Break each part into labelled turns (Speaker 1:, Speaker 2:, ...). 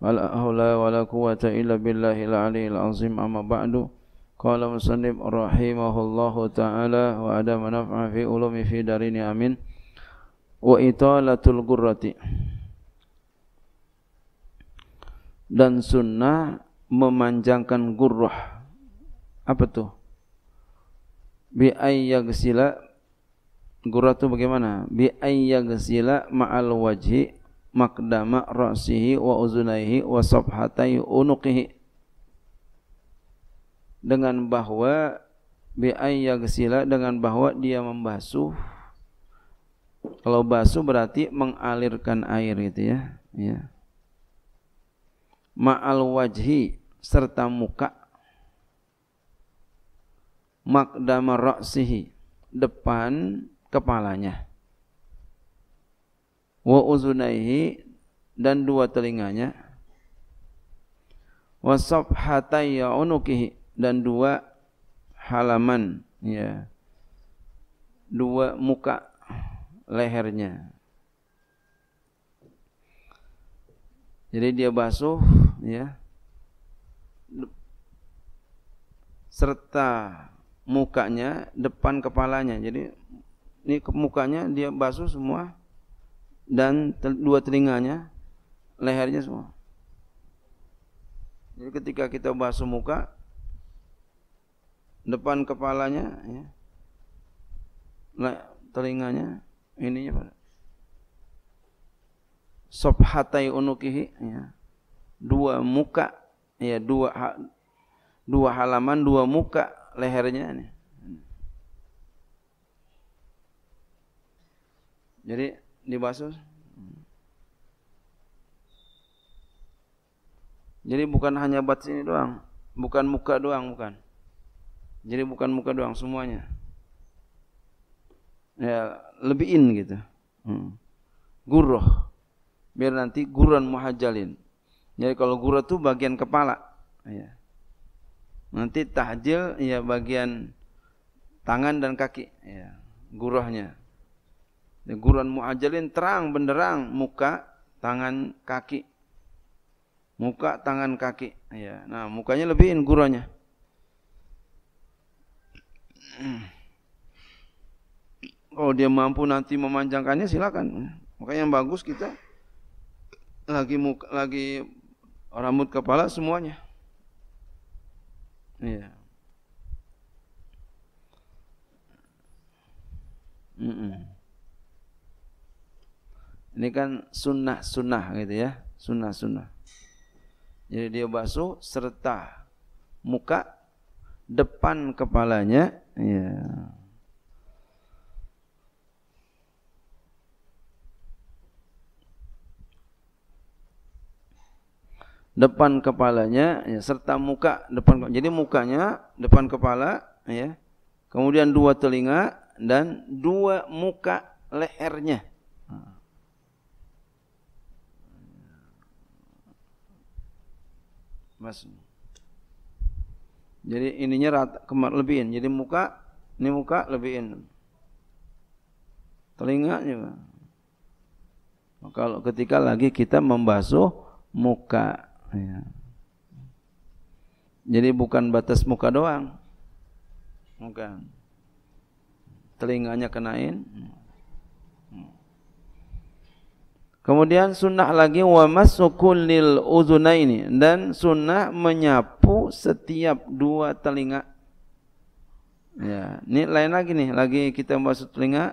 Speaker 1: wala hawla wala quwata illa billahil aliyil azim amma ba'du qala musannib rahimahullahu ta'ala wa ada manfa'a fi ulumi fi darini amin wa italatul qurrati dan sunnah memanjangkan gurrah apa tuh bi ayyagsila gurrah itu bagaimana bi ayyagsila ma'al wajhi makdama rasihi wa uzunaihi wa sabhatai unuqihi dengan bahwa bi dengan bahwa dia membasuh kalau basuh berarti mengalirkan air gitu ya ya ma'al wajhi serta muka makdama ra'sihi depan kepalanya wa uzunaihi dan dua telinganya wa sabhatai unukihi dan dua halaman ya dua muka lehernya jadi dia basuh ya serta mukanya depan kepalanya jadi ini mukanya dia basuh semua dan dua telinganya, lehernya semua. Jadi ketika kita basuh muka, depan kepalanya, ya, telinganya, ininya pada sobhatai unukihi ya. dua muka ya dua ha, dua halaman dua muka lehernya ini. Jadi bahasa jadi bukan hanya bat ini doang bukan muka doang bukan jadi bukan muka doang semuanya ya in gitu hmm. guruh biar nanti guruan muhajalin jadi kalau guruh itu bagian kepala ya. nanti tahjil ya bagian tangan dan kaki ya Guruan muajalin terang benderang muka, tangan, kaki. Muka, tangan, kaki. Ya. Nah, mukanya lebihin gurunya Kalau dia mampu nanti memanjangkannya silakan. Makanya yang bagus kita lagi muka, lagi rambut kepala semuanya. ya. Mm -mm. Ini kan sunnah-sunnah gitu ya. Sunnah-sunnah. Jadi dia basuh serta muka depan kepalanya. Ya. depan kepalanya ya, serta muka depan jadi mukanya depan kepala ya kemudian dua telinga dan dua muka lehernya mas Jadi ininya rata, kemar lebihin. Jadi muka, ini muka lebihin. telinganya nah, Kalau ketika lagi kita membasuh muka. Ya. Jadi bukan batas muka doang. Bukan. Telinganya kenain. Kemudian sunnah lagi wa uzuna ini dan sunnah menyapu setiap dua telinga. Ya, ini lain lagi nih, lagi kita membahas telinga.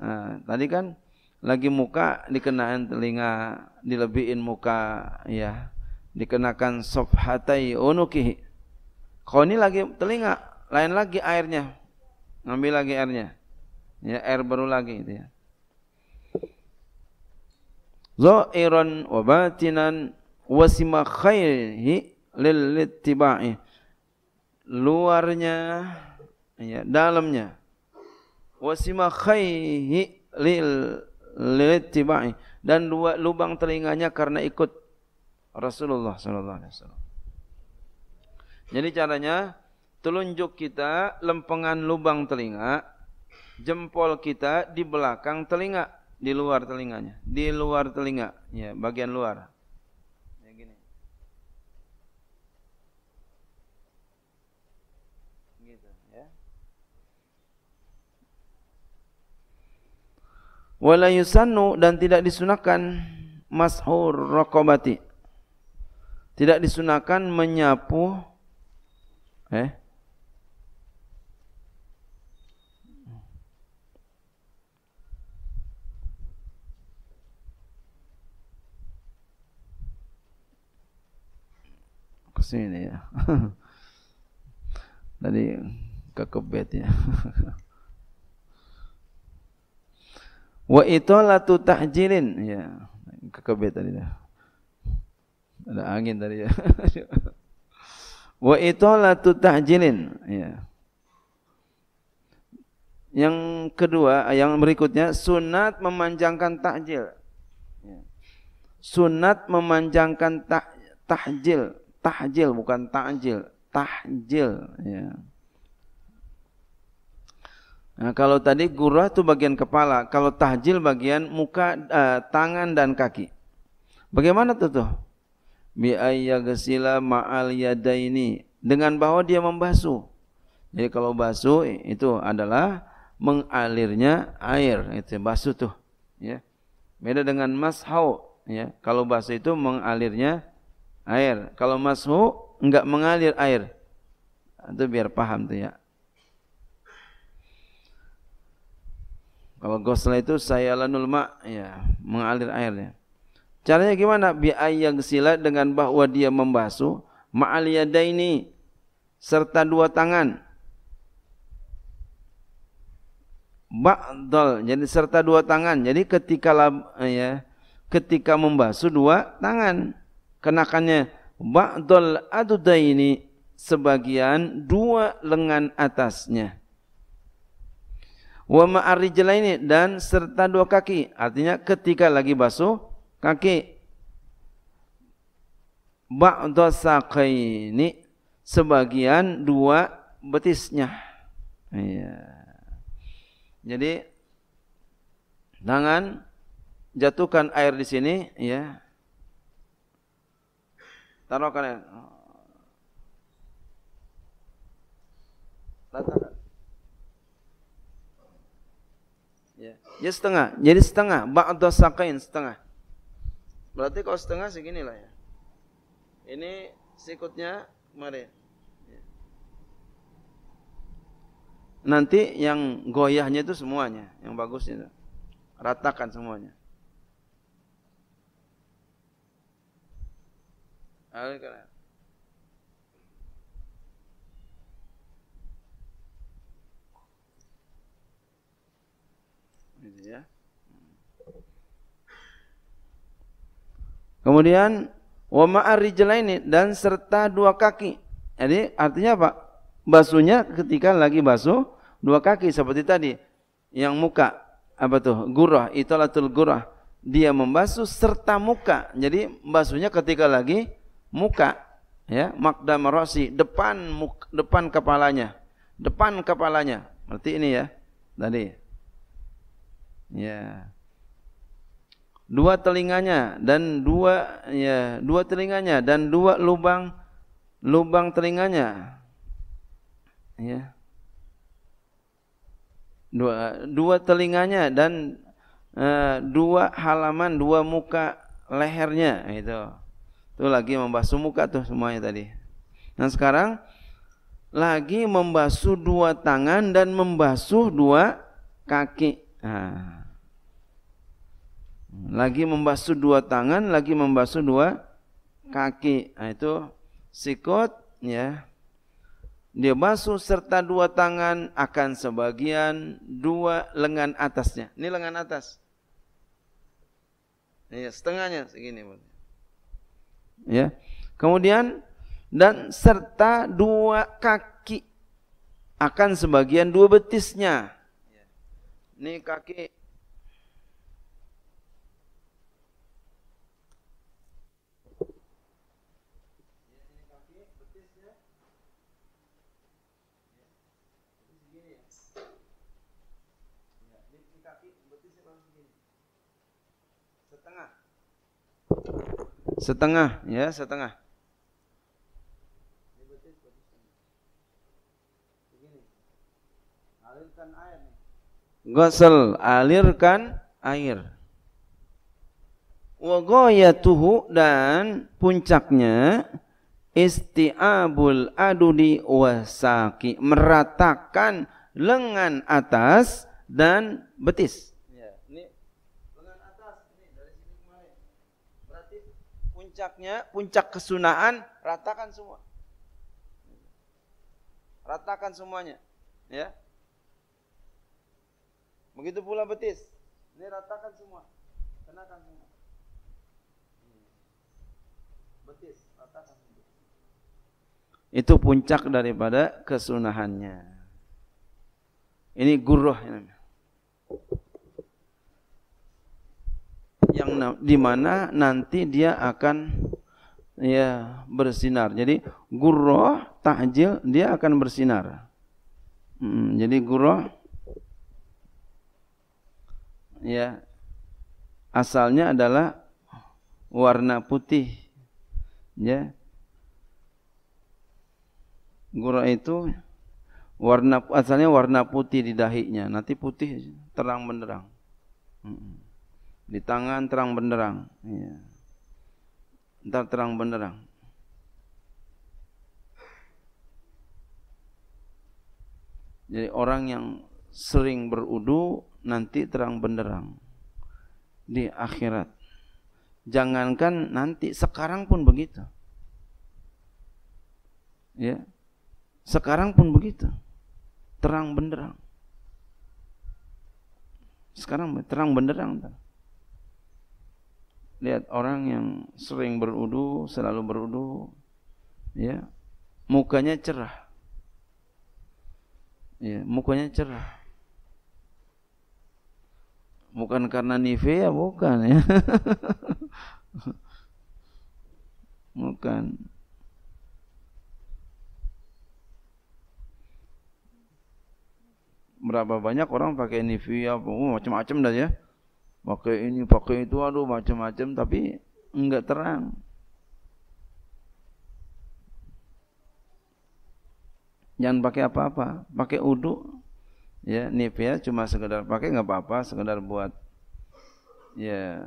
Speaker 1: Nah, tadi kan lagi muka dikenakan telinga, dilebihin muka, ya, dikenakan sofhatai unukihi. Kau ini lagi telinga, lain lagi airnya, ngambil lagi airnya, ya air baru lagi, itu ya zahiran wa batinan wa simakhairihi lil ittiba'i luarnya ya dalamnya wa simakhairihi lil littiba'i dan dua lubang telinganya karena ikut Rasulullah sallallahu alaihi wasallam jadi caranya telunjuk kita lempengan lubang telinga jempol kita di belakang telinga di luar telinganya, di luar telinga, ya bagian luar. Ya gini. Gitu, ya. Wala dan tidak disunahkan mashur rokobati, Tidak disunahkan menyapu eh sini ya. Tadi kekebet ya. Wa itolatu ta'jilin ya. Kekebet tadi ya. Ada angin tadi ya. Wa itolatu ta'jilin ya. Yang kedua, yang berikutnya sunat memanjangkan takjil. Ya. Sunat memanjangkan tak, tahjil tahjil bukan takjil, tahjil ya. Nah, kalau tadi gurah itu bagian kepala, kalau tahjil bagian muka, eh, tangan dan kaki. Bagaimana tuh tuh? Bi ayyaghsila ma'al yadaini dengan bahwa dia membasuh. Jadi kalau basuh itu adalah mengalirnya air itu basuh tuh ya. Beda dengan mashau ya. Kalau basuh itu mengalirnya air. Kalau mashu enggak mengalir air. Itu biar paham tuh ya. Kalau ghusl itu sayalanul ma ya, mengalir airnya. Caranya gimana? Bi silat dengan bahwa dia membasuh ma'al yadaini serta dua tangan. Ba'dal jadi serta dua tangan. Jadi ketika ya, ketika membasuh dua tangan kenakannya ba'dal adudaini sebagian dua lengan atasnya wa ma'arijlaini dan serta dua kaki artinya ketika lagi basuh kaki ba'da saqaini sebagian dua betisnya iya jadi tangan jatuhkan air di sini ya Taruhkan ya. kan Ya. ya setengah. Jadi setengah. Ba'da sakain setengah. Berarti kalau setengah segini lah ya. Ini sikutnya kemarin. Ya. Nanti yang goyahnya itu semuanya. Yang bagusnya itu. Ratakan semuanya. Gitu ya. Kemudian wa dan serta dua kaki. Jadi artinya apa? Basuhnya ketika lagi basuh dua kaki seperti tadi yang muka apa tuh? Gurah, itulah tul gurah. Dia membasuh serta muka. Jadi basuhnya ketika lagi muka ya makdam rasi depan muk, depan kepalanya depan kepalanya berarti ini ya tadi ya dua telinganya dan dua ya dua telinganya dan dua lubang lubang telinganya ya dua dua telinganya dan uh, dua halaman dua muka lehernya itu itu lagi membasuh muka tuh semuanya tadi. Nah sekarang lagi membasuh dua tangan dan membasuh dua kaki. Nah. Lagi membasuh dua tangan, lagi membasuh dua kaki. Nah, itu sikut ya. Dia basuh serta dua tangan akan sebagian dua lengan atasnya. Ini lengan atas. Ini iya, setengahnya segini ya. Kemudian dan serta dua kaki akan sebagian dua betisnya. Ini kaki Setengah ya, setengah. Gosel, alirkan air. Wagoyatuhu dan puncaknya isti'abul adudi wasaki meratakan lengan atas dan betis. puncaknya, puncak kesunahan, ratakan semua. Ratakan semuanya. Ya. Begitu pula betis. Ini ratakan semua. Kenakan semua. Betis, ratakan semua. Itu puncak daripada kesunahannya. Ini guruh namanya yang dimana nanti dia akan ya bersinar. Jadi gurroh ta'jil dia akan bersinar. Hmm, jadi gurroh ya asalnya adalah warna putih. Ya. Gurroh itu warna asalnya warna putih di dahinya. Nanti putih terang benderang. Hmm di tangan terang benderang. Ya. Ntar terang benderang. Jadi orang yang sering berudu nanti terang benderang di akhirat. Jangankan nanti sekarang pun begitu. Ya. Sekarang pun begitu. Terang benderang. Sekarang terang benderang. Ntar lihat orang yang sering berudu, selalu berudu, ya, mukanya cerah. Ya, mukanya cerah. Bukan karena Nivea, ya bukan ya. bukan. Berapa banyak orang pakai Nivea, ya, oh, macam-macam dah ya pakai ini pakai itu aduh macam-macam tapi enggak terang jangan pakai apa-apa pakai uduk ya nivea ya, cuma sekedar pakai enggak apa-apa sekedar buat ya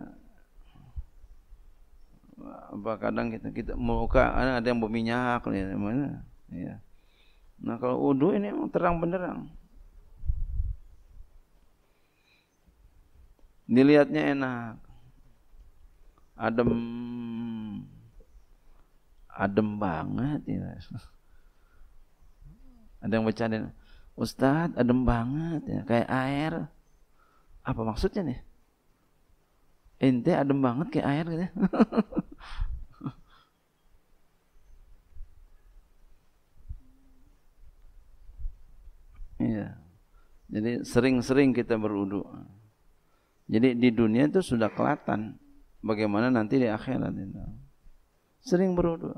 Speaker 1: apa kadang kita kita muka ada yang berminyak ya mana ya nah kalau uduk ini terang benderang dilihatnya enak adem adem banget ya ada yang bercanda ustad adem banget ya kayak air apa maksudnya nih ente adem banget kayak air gitu ya. Iya. Jadi sering-sering kita berudu. Jadi di dunia itu sudah kelatan, bagaimana nanti di akhirat itu. Sering berudu.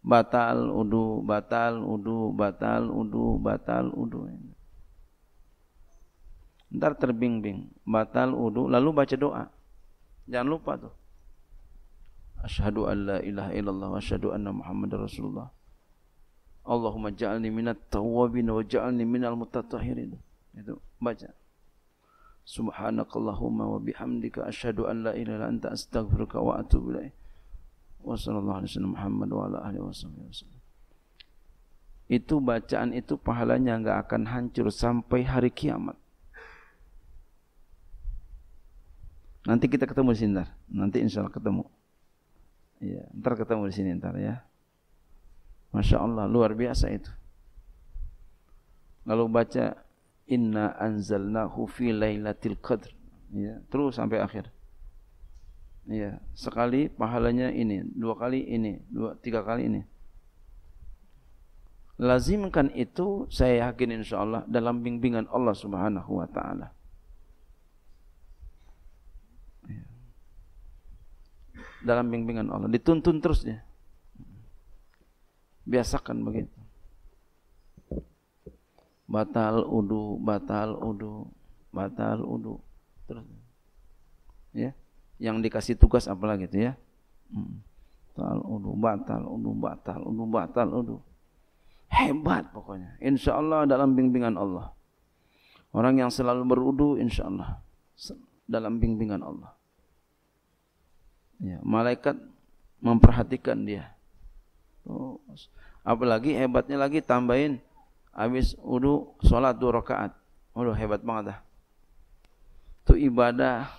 Speaker 1: Batal udu, batal udu, batal udu, batal udu. Ntar terbingbing, batal udu, lalu baca doa. Jangan lupa tuh. Asyhadu an la ilaha illallah wa asyhadu anna Muhammadar Rasulullah. Allahumma ja'alni minat tawwabin wa ja'alni minal mutatahhirin. Itu baca. Subhanakallahumma wa bihamdika asyhadu an la ilaha illa anta astaghfiruka wa atubu ilaik. Wa sallallahu alaihi wasallam Muhammad wa ala alihi wasallam. Itu bacaan itu pahalanya enggak akan hancur sampai hari kiamat. Nanti kita ketemu di sini ntar. Nanti insya Allah ketemu. Iya, ntar ketemu di sini ntar ya. Masya Allah, luar biasa itu. Lalu baca inna anzalnahu fi lailatul qadr ya terus sampai akhir ya sekali pahalanya ini dua kali ini dua tiga kali ini lazimkan itu saya yakin insyaallah dalam bimbingan Allah Subhanahu wa taala ya. dalam bimbingan Allah dituntun terus ya biasakan begitu batal udu, batal udu, batal udu. Terus ya, yang dikasih tugas apalagi itu ya? Hmm. Batal udu, batal udu, batal udu, batal udu. Hebat pokoknya. Insya Allah dalam bimbingan Allah. Orang yang selalu berudu, insya Allah dalam bimbingan Allah. Ya, malaikat memperhatikan dia. Oh, apalagi hebatnya lagi tambahin habis wudu salat dua rakaat. Waduh hebat banget dah. Itu ibadah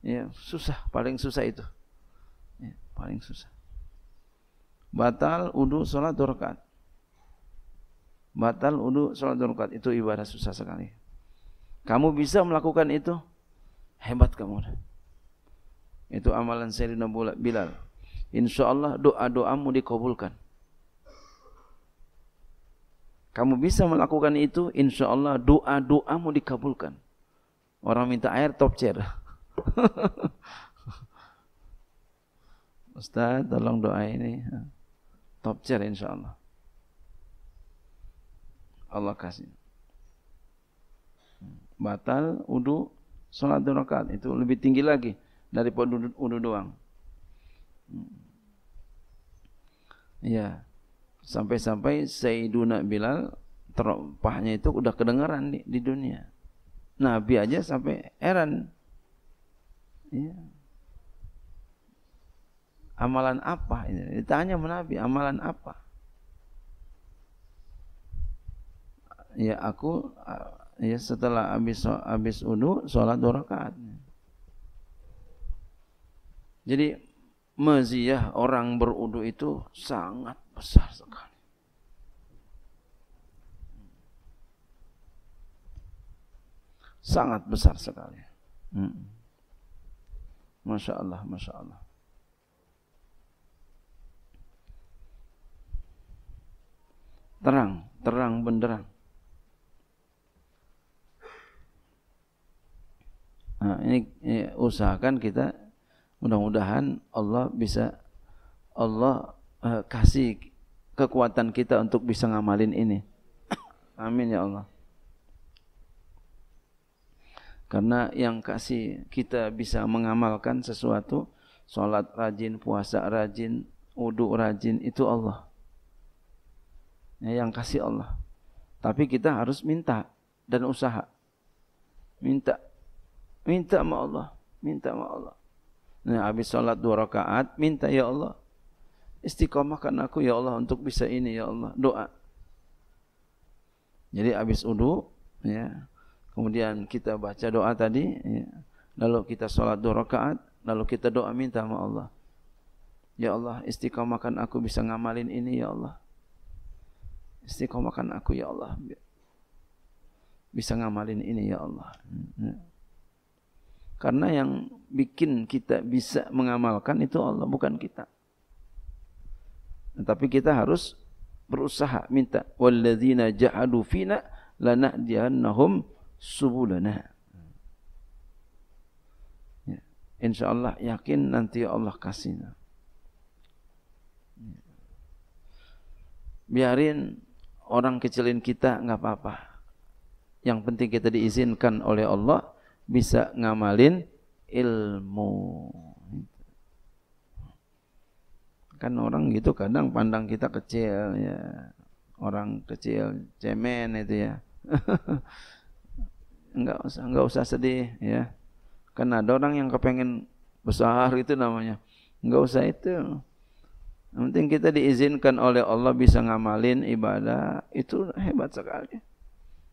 Speaker 1: ya susah, paling susah itu. Ya, paling susah. Batal wudu salat dua rakaat. Batal wudu salat dua rakaat itu ibadah susah sekali. Kamu bisa melakukan itu? Hebat kamu. Itu amalan Sayyidina Bilal. Insya Allah doa-doamu dikabulkan. Kamu bisa melakukan itu, insya Allah doa-doamu dikabulkan. Orang minta air top chair. Ustaz, tolong doa ini. Top chair insya Allah. Allah kasih. Batal, udu, sholat dua rakaat. Itu lebih tinggi lagi daripada udu, udu doang. Hmm. Iya. Sampai-sampai Sayyiduna Bilal teropahnya itu udah kedengaran di, di dunia. Nabi aja sampai heran. Ya. Amalan apa ini? Ditanya sama Nabi, amalan apa? Ya aku ya setelah habis habis wudu salat dua rakaat. Jadi maziah orang berudu itu sangat besar sekali. Sangat besar sekali. Hmm. Masya Allah, Masya Allah. Terang, terang benderang. Nah, ini, ini usahakan kita mudah-mudahan Allah bisa Allah uh, kasih kekuatan kita untuk bisa ngamalin ini. Amin ya Allah. Karena yang kasih kita bisa mengamalkan sesuatu, sholat rajin, puasa rajin, wudhu rajin, itu Allah. Ya, yang kasih Allah. Tapi kita harus minta dan usaha. Minta. Minta sama Allah. Minta sama Allah. Nah, habis sholat dua rakaat, minta ya Allah istiqomahkan aku ya Allah untuk bisa ini ya Allah doa jadi habis udu ya kemudian kita baca doa tadi ya. lalu kita sholat dua rakaat lalu kita doa minta sama Allah ya Allah istiqomahkan aku bisa ngamalin ini ya Allah istiqomahkan aku ya Allah bisa ngamalin ini ya Allah ya. karena yang bikin kita bisa mengamalkan itu Allah bukan kita tapi kita harus berusaha minta walladzina ja'adu fina lanahdiyannahum subulana. Ya. Insyaallah yakin nanti Allah kasih. Ya. Biarin orang kecilin kita nggak apa-apa. Yang penting kita diizinkan oleh Allah bisa ngamalin ilmu kan orang gitu kadang pandang kita kecil ya orang kecil cemen itu ya nggak usah nggak usah sedih ya karena ada orang yang kepengen besar itu namanya nggak usah itu yang penting kita diizinkan oleh Allah bisa ngamalin ibadah itu hebat sekali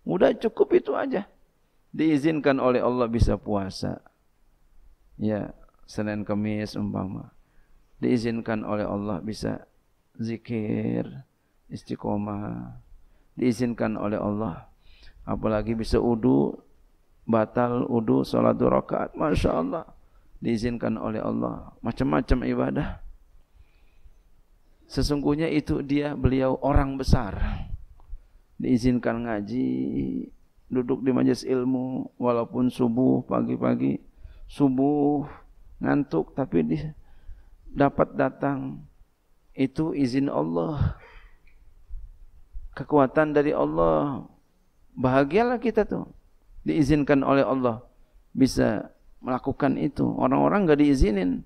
Speaker 1: udah cukup itu aja diizinkan oleh Allah bisa puasa ya Senin kamis umpama diizinkan oleh Allah bisa zikir, istiqomah, diizinkan oleh Allah. Apalagi bisa udu, batal udu, sholat dua rakaat, Masya Allah. Diizinkan oleh Allah. Macam-macam ibadah. Sesungguhnya itu dia beliau orang besar. Diizinkan ngaji, duduk di majelis ilmu, walaupun subuh, pagi-pagi, subuh, ngantuk, tapi di, dapat datang itu izin Allah kekuatan dari Allah bahagialah kita tuh diizinkan oleh Allah bisa melakukan itu orang-orang nggak diizinin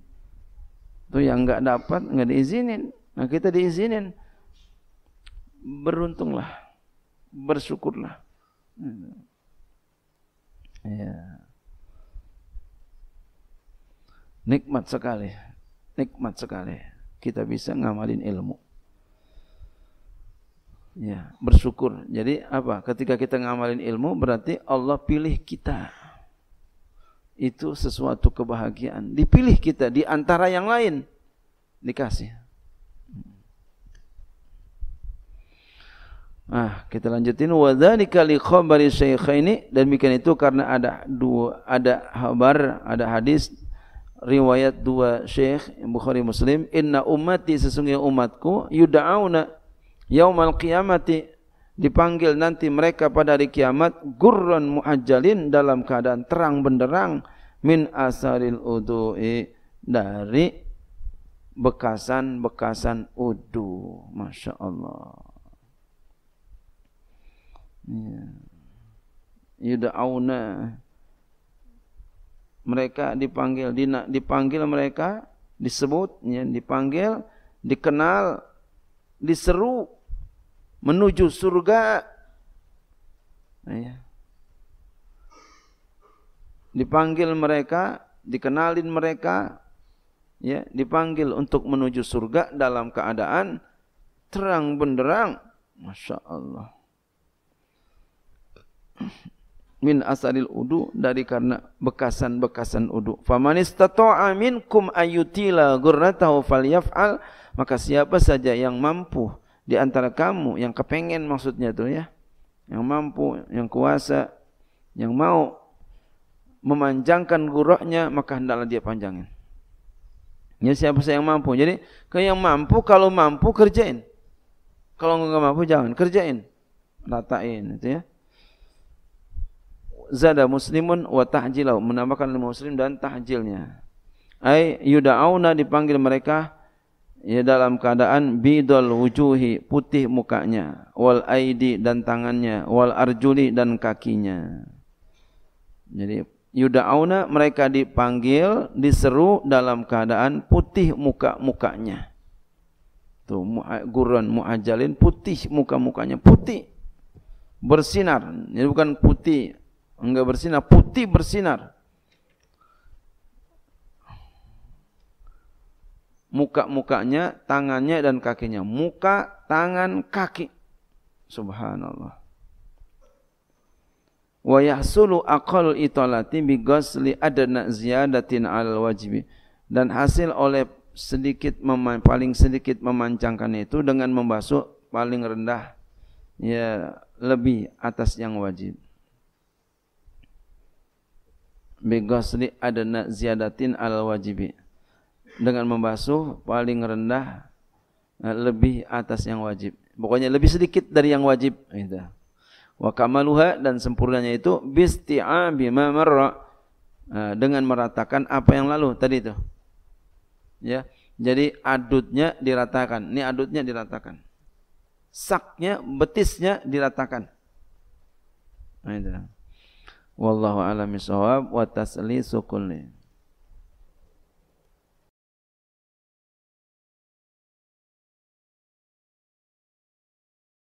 Speaker 1: tuh yang nggak dapat nggak diizinin nah kita diizinin beruntunglah bersyukurlah hmm. ya nikmat sekali Nikmat sekali kita bisa ngamalin ilmu. Ya, bersyukur. Jadi apa? Ketika kita ngamalin ilmu berarti Allah pilih kita. Itu sesuatu kebahagiaan. Dipilih kita di antara yang lain. Dikasih. Nah, kita lanjutin dzalika li khabari syaikhaini dan demikian itu karena ada dua ada kabar, ada hadis riwayat dua syekh Bukhari Muslim inna ummati sesungguhnya umatku yud'auna yaumal qiyamati dipanggil nanti mereka pada hari kiamat gurran muajjalin dalam keadaan terang benderang min asaril udu'i dari bekasan-bekasan udu Masya Allah ya. yud'auna mereka dipanggil dipanggil mereka disebut ya, dipanggil dikenal diseru menuju surga ya. dipanggil mereka dikenalin mereka ya dipanggil untuk menuju surga dalam keadaan terang benderang masya Allah min asaril udu dari karena bekasan-bekasan udu. Faman istata'a minkum ayutila gurratahu falyaf'al. Maka siapa saja yang mampu di antara kamu yang kepengen maksudnya tuh ya. Yang mampu, yang kuasa, yang mau memanjangkan gurahnya maka hendaklah dia panjangin. Ya siapa saja yang mampu. Jadi ke yang mampu kalau mampu kerjain. Kalau enggak mampu jangan kerjain. Ratain itu ya zada muslimun wa tahjilau menambahkan muslim dan tahjilnya ai Yuda'una dipanggil mereka ya dalam keadaan bidol wujuhi putih mukanya wal aidi dan tangannya wal arjuli dan kakinya jadi Yuda'una mereka dipanggil diseru dalam keadaan putih muka-mukanya tuh gurun muajalin putih muka-mukanya putih bersinar Ini bukan putih enggak bersinar, putih bersinar. Muka-mukanya, tangannya dan kakinya. Muka, tangan, kaki. Subhanallah. Wa yahsulu aqal italati bi ghasli adna ziyadatin al wajibi. Dan hasil oleh sedikit paling sedikit memancangkan itu dengan membasuh paling rendah ya lebih atas yang wajib ada nak ziyadatin al wajibi dengan membasuh paling rendah eh, lebih atas yang wajib pokoknya lebih sedikit dari yang wajib gitu. Wakamaluha dan sempurnanya itu bisti'abi ma marra eh, dengan meratakan apa yang lalu tadi itu ya jadi adutnya diratakan ini adutnya diratakan saknya betisnya diratakan nah, itu. Wallahu a'lam bishawab wa taslisu kulli.